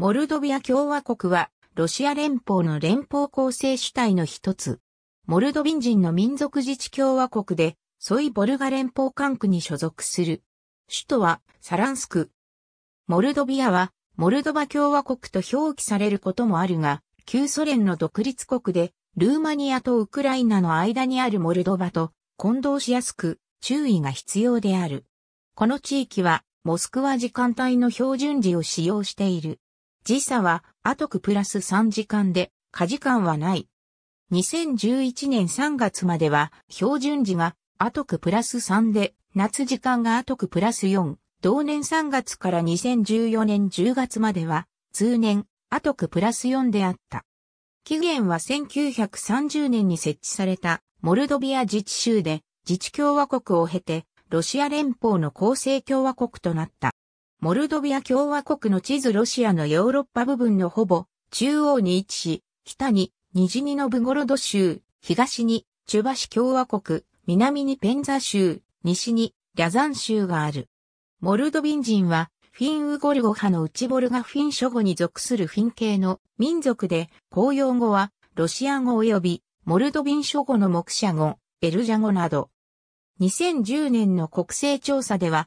モルドビア共和国は、ロシア連邦の連邦構成主体の一つ。モルドビン人の民族自治共和国で、ソイボルガ連邦管区に所属する。首都はサランスク。モルドビアは、モルドバ共和国と表記されることもあるが、旧ソ連の独立国で、ルーマニアとウクライナの間にあるモルドバと混同しやすく、注意が必要である。この地域は、モスクワ時間帯の標準時を使用している。時差は、アトクプラス3時間で、過時間はない。2011年3月までは、標準時が、アトクプラス3で、夏時間がアトクプラス4。同年3月から2014年10月までは、通年、アトクプラス4であった。期限は1930年に設置された、モルドビア自治州で、自治共和国を経て、ロシア連邦の構成共和国となった。モルドビア共和国の地図ロシアのヨーロッパ部分のほぼ中央に位置し、北に西にノブゴロド州、東にチュバシ共和国、南にペンザ州、西にリャザン州がある。モルドビン人はフィンウゴルゴ派の内ボルガフィン諸語に属するフィン系の民族で、公用語はロシア語及びモルドビン諸語の目者語、エルジャ語など。2010年の国勢調査では、